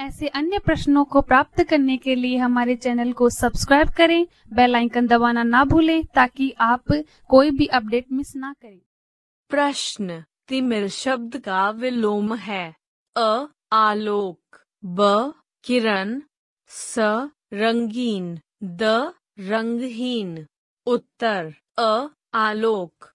ऐसे अन्य प्रश्नों को प्राप्त करने के लिए हमारे चैनल को सब्सक्राइब करें बेल आइकन दबाना ना भूलें ताकि आप कोई भी अपडेट मिस ना करें प्रश्न तिमिर शब्द का विलोम है अ आलोक ब किरण स रंगीन द रंगहीन उत्तर अ आलोक